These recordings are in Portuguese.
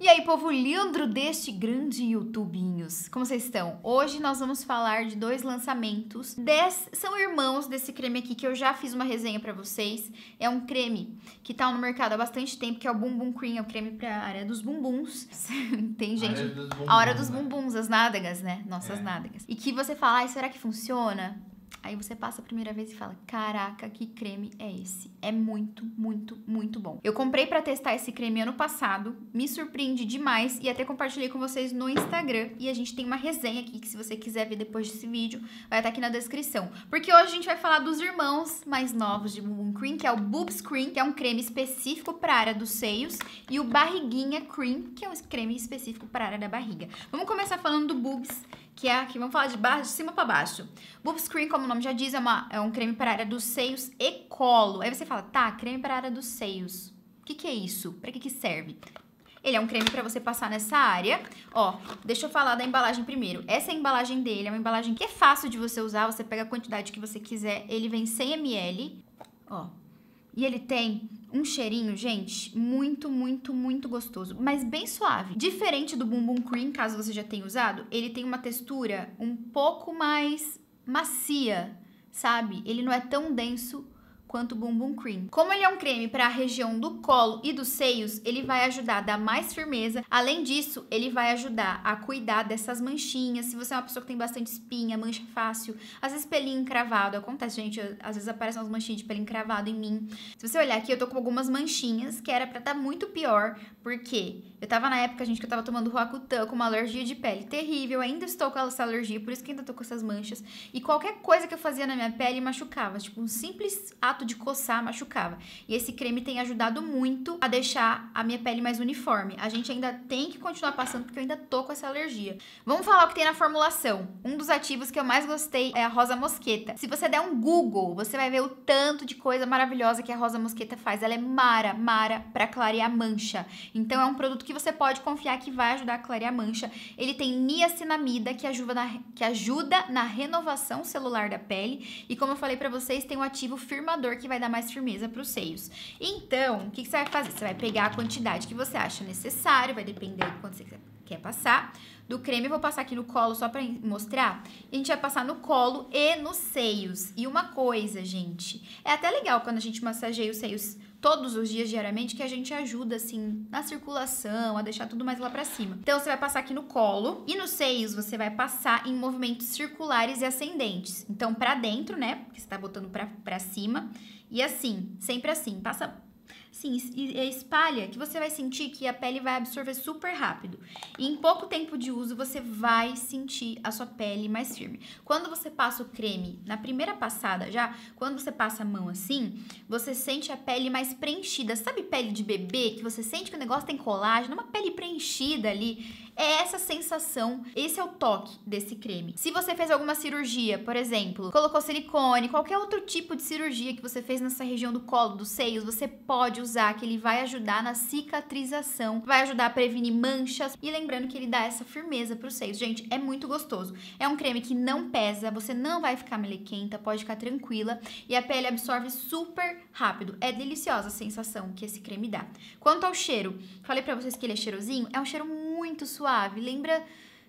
E aí, povo lindo deste grande YouTubinhos, como vocês estão? Hoje nós vamos falar de dois lançamentos. Dez são irmãos desse creme aqui que eu já fiz uma resenha para vocês. É um creme que tá no mercado há bastante tempo, que é o Bumbum Cream, é o creme pra área dos bumbuns. Tem gente... A hora dos bumbuns, né? bumbuns as nádegas, né? Nossas é. nádegas. E que você fala, será que funciona? Aí você passa a primeira vez e fala: "Caraca, que creme é esse? É muito, muito, muito bom". Eu comprei para testar esse creme ano passado, me surpreende demais e até compartilhei com vocês no Instagram e a gente tem uma resenha aqui que se você quiser ver depois desse vídeo, vai estar tá aqui na descrição. Porque hoje a gente vai falar dos irmãos mais novos de Moon Cream, que é o Boobs Cream, que é um creme específico para a área dos seios, e o Barriguinha Cream, que é um creme específico para a área da barriga. Vamos começar falando do Boobs, que é aqui, vamos falar de baixo, de cima para baixo. Boob Screen, como o nome já diz, é, uma, é um creme para a área dos seios e colo. Aí você fala, tá, creme para a área dos seios. O que, que é isso? Para que, que serve? Ele é um creme para você passar nessa área. Ó, deixa eu falar da embalagem primeiro. Essa é a embalagem dele, é uma embalagem que é fácil de você usar, você pega a quantidade que você quiser. Ele vem 100ml, ó. E ele tem um cheirinho, gente, muito, muito, muito gostoso, mas bem suave. Diferente do Bumbum Cream, caso você já tenha usado, ele tem uma textura um pouco mais macia, sabe? Ele não é tão denso quanto o Bumbum Cream. Como ele é um creme para a região do colo e dos seios, ele vai ajudar a dar mais firmeza. Além disso, ele vai ajudar a cuidar dessas manchinhas. Se você é uma pessoa que tem bastante espinha, mancha fácil, às vezes pelinho encravado, acontece, gente, às vezes aparecem umas manchinhas de pele encravado em mim. Se você olhar aqui, eu tô com algumas manchinhas, que era para estar tá muito pior, porque eu tava na época, gente, que eu tava tomando Roacutan com uma alergia de pele terrível, ainda estou com essa alergia, por isso que ainda tô com essas manchas. E qualquer coisa que eu fazia na minha pele machucava, tipo um simples ato fato de coçar machucava. E esse creme tem ajudado muito a deixar a minha pele mais uniforme. A gente ainda tem que continuar passando porque eu ainda tô com essa alergia. Vamos falar o que tem na formulação. Um dos ativos que eu mais gostei é a rosa mosqueta. Se você der um Google, você vai ver o tanto de coisa maravilhosa que a rosa mosqueta faz. Ela é mara, mara para clarear mancha. Então é um produto que você pode confiar que vai ajudar a clarear mancha. Ele tem niacinamida que ajuda na, que ajuda na renovação celular da pele e como eu falei para vocês, tem o um ativo firmador que vai dar mais firmeza para os seios. Então, o que, que, você vai fazer? Você vai pegar a quantidade que você acha necessário, vai depender do quanto você quer passar. Do creme eu vou passar aqui no colo só para mostrar. a gente vai passar no colo e nos seios. E uma coisa, gente, é até legal quando a gente massageia os seios todos os dias, diariamente, que a gente ajuda, assim, na circulação, a deixar tudo mais lá pra cima. Então, você vai passar aqui no colo e nos seios você vai passar em movimentos circulares e ascendentes. Então, pra dentro, né? Porque você tá botando pra, pra cima. E assim, sempre assim. Passa Sim, espalha, que você vai sentir que a pele vai absorver super rápido. E em pouco tempo de uso, você vai sentir a sua pele mais firme. Quando você passa o creme na primeira passada já, quando você passa a mão assim, você sente a pele mais preenchida. Sabe pele de bebê, que você sente que o negócio tem tá colágeno, uma pele preenchida ali. É essa sensação, esse é o toque desse creme. Se você fez alguma cirurgia, por exemplo, colocou silicone, qualquer outro tipo de cirurgia que você fez nessa região do colo, dos seios, você pode usar, que ele vai ajudar na cicatrização, vai ajudar a prevenir manchas e lembrando que ele dá essa firmeza para os seios. Gente, é muito gostoso. É um creme que não pesa, você não vai ficar melequenta, pode ficar tranquila e a pele absorve super rápido. É deliciosa a sensação que esse creme dá. Quanto ao cheiro, falei para vocês que ele é cheirosinho, é um cheiro muito suave suave. Lembra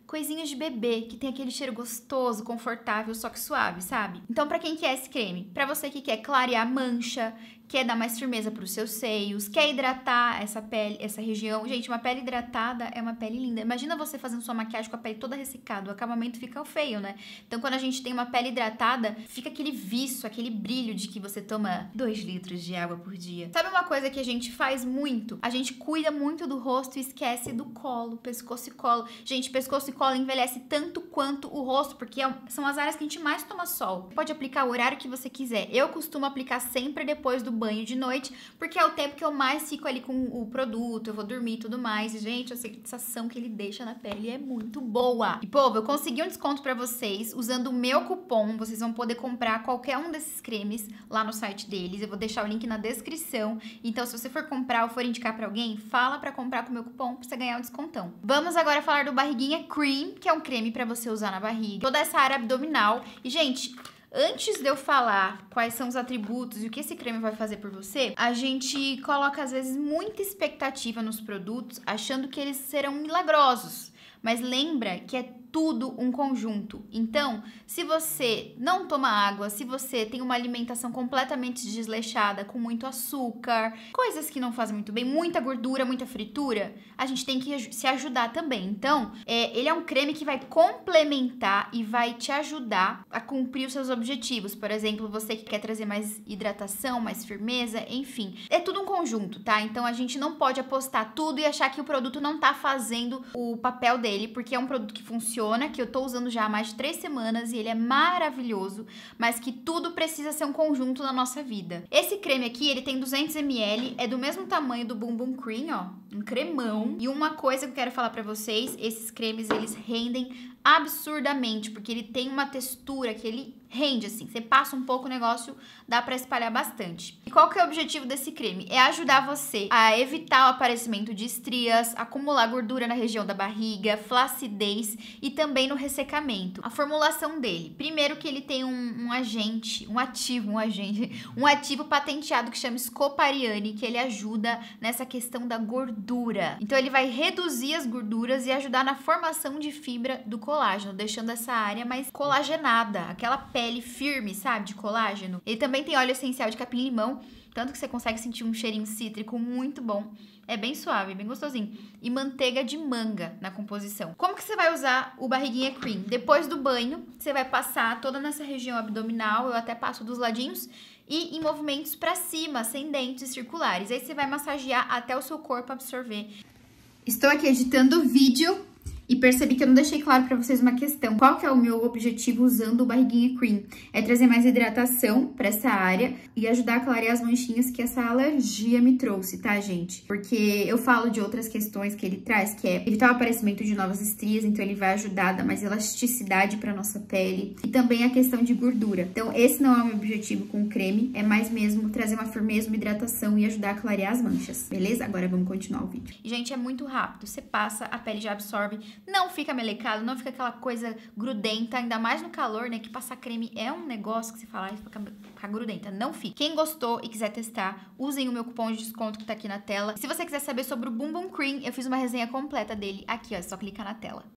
coisinhas de bebê que tem aquele cheiro gostoso, confortável, só que suave, sabe? Então, para quem quer esse creme? Para você que quer clarear mancha, quer dar mais firmeza para os seus seios, quer hidratar essa pele, essa região. Gente, uma pele hidratada é uma pele linda. Imagina você fazendo sua maquiagem com a pele toda ressecada, o acabamento fica feio, né? Então, quando a gente tem uma pele hidratada, fica aquele viço, aquele brilho de que você toma 2 litros de água por dia. Sabe uma coisa que a gente faz muito? A gente cuida muito do rosto e esquece do colo, pescoço e colo. Gente, pescoço e colo envelhece tanto quanto o rosto, porque é são as áreas que a gente mais toma sol. Pode aplicar o horário que você quiser. Eu costumo aplicar sempre depois do banho de noite, porque é o tempo que eu mais fico ali com o produto, eu vou dormir e tudo mais. E, gente, a sensação que ele deixa na pele é muito boa. E, povo, eu consegui um desconto para vocês usando o meu cupom. Vocês vão poder comprar qualquer um desses cremes lá no site deles. Eu vou deixar o link na descrição. Então, se você for comprar ou for indicar para alguém, fala para comprar com o meu cupom pra você ganhar um descontão. Vamos agora falar do Barriguinha Cream, que é um creme para você usar na barriga, toda essa área abdominal. E, gente, Antes de eu falar quais são os atributos e o que esse creme vai fazer por você, a gente coloca às vezes muita expectativa nos produtos, achando que eles serão milagrosos. Mas lembra que é tudo um conjunto. Então, se você não toma água, se você tem uma alimentação completamente desleixada, com muito açúcar, coisas que não fazem muito bem, muita gordura, muita fritura, a gente tem que se ajudar também. Então, é, ele é um creme que vai complementar e vai te ajudar a cumprir os seus objetivos. Por exemplo, você que quer trazer mais hidratação, mais firmeza, enfim. É tudo um conjunto, tá? Então, a gente não pode apostar tudo e achar que o produto não tá fazendo o papel dele dele, porque é um produto que funciona, que eu tô usando já há mais de três semanas e ele é maravilhoso, mas que tudo precisa ser um conjunto na nossa vida. Esse creme aqui, ele tem 200ml, é do mesmo tamanho do Bumbum Cream, ó, um cremão. E uma coisa que eu quero falar pra vocês, esses cremes, eles rendem absurdamente, porque ele tem uma textura que ele rende, assim. Você passa um pouco o negócio, dá para espalhar bastante. E qual que é o objetivo desse creme? É ajudar você a evitar o aparecimento de estrias, acumular gordura na região da barriga, flacidez e também no ressecamento. A formulação dele. Primeiro que ele tem um, um agente, um ativo, um agente, um ativo patenteado que chama Scopariane, que ele ajuda nessa questão da gordura. Então ele vai reduzir as gorduras e ajudar na formação de fibra do colágeno, deixando essa área mais colagenada, aquela pele firme, sabe, de colágeno. Ele também tem óleo essencial de capim-limão, tanto que você consegue sentir um cheirinho cítrico muito bom. É bem suave, bem gostosinho. E manteiga de manga na composição. Como que você vai usar o barriguinha cream? Depois do banho, você vai passar toda nessa região abdominal, eu até passo dos ladinhos, e em movimentos para cima, ascendentes, circulares. Aí você vai massagear até o seu corpo absorver. Estou aqui editando o vídeo e percebi que eu não deixei claro para vocês uma questão. Qual que é o meu objetivo usando o Barriguinha Cream? É trazer mais hidratação para essa área e ajudar a clarear as manchinhas que essa alergia me trouxe, tá, gente? Porque eu falo de outras questões que ele traz, que é evitar o aparecimento de novas estrias, então ele vai ajudar a dar mais elasticidade para nossa pele. E também a questão de gordura. Então, esse não é o meu objetivo com o creme, é mais mesmo trazer uma firmeza, uma hidratação e ajudar a clarear as manchas, beleza? Agora vamos continuar o vídeo. Gente, é muito rápido, você passa, a pele já absorve, não fica melecado, não fica aquela coisa grudenta, ainda mais no calor, né? Que passar creme é um negócio que você fala, ah, fica, fica grudenta. Não fica. Quem gostou e quiser testar, usem o meu cupom de desconto que tá aqui na tela. se você quiser saber sobre o Bumbum Cream, eu fiz uma resenha completa dele aqui, ó. É só clicar na tela.